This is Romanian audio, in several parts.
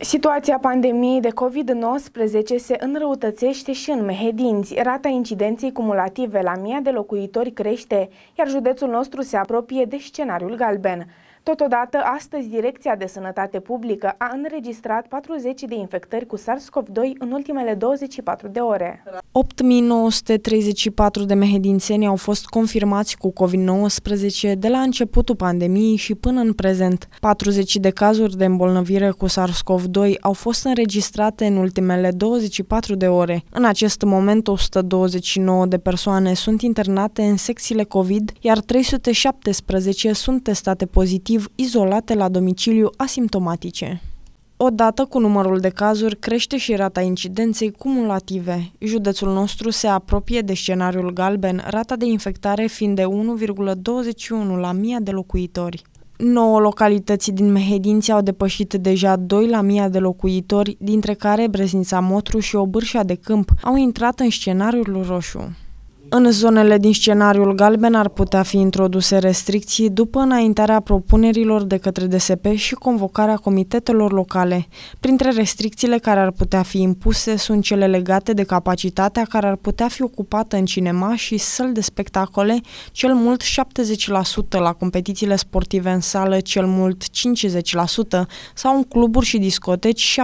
Situația pandemiei de COVID-19 se înrăutățește și în Mehedinți. Rata incidenței cumulative la mii de locuitori crește, iar județul nostru se apropie de scenariul galben. Totodată, astăzi, Direcția de Sănătate Publică a înregistrat 40 de infectări cu SARS-CoV-2 în ultimele 24 de ore. 8.934 de mehedințeni au fost confirmați cu COVID-19 de la începutul pandemiei și până în prezent. 40 de cazuri de îmbolnăvire cu SARS-CoV-2 au fost înregistrate în ultimele 24 de ore. În acest moment, 129 de persoane sunt internate în secțiile COVID, iar 317 sunt testate pozitiv respectiv izolate la domiciliu asimptomatice. Odată cu numărul de cazuri, crește și rata incidenței cumulative. Județul nostru se apropie de scenariul galben, rata de infectare fiind de 1,21 la 1000 de locuitori. 9 localități din Mehedinți au depășit deja 2 la 1000 de locuitori, dintre care Breznița Motru și Obârșa de Câmp au intrat în scenariul roșu. În zonele din scenariul galben ar putea fi introduse restricții după înaintarea propunerilor de către DSP și convocarea comitetelor locale. Printre restricțiile care ar putea fi impuse sunt cele legate de capacitatea care ar putea fi ocupată în cinema și săl de spectacole, cel mult 70% la competițiile sportive în sală, cel mult 50% sau în cluburi și discoteci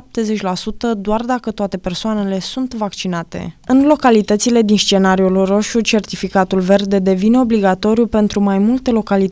70% doar dacă toate persoanele sunt vaccinate. În localitățile din scenariul roșu, certificatul verde devine obligatoriu pentru mai multe localități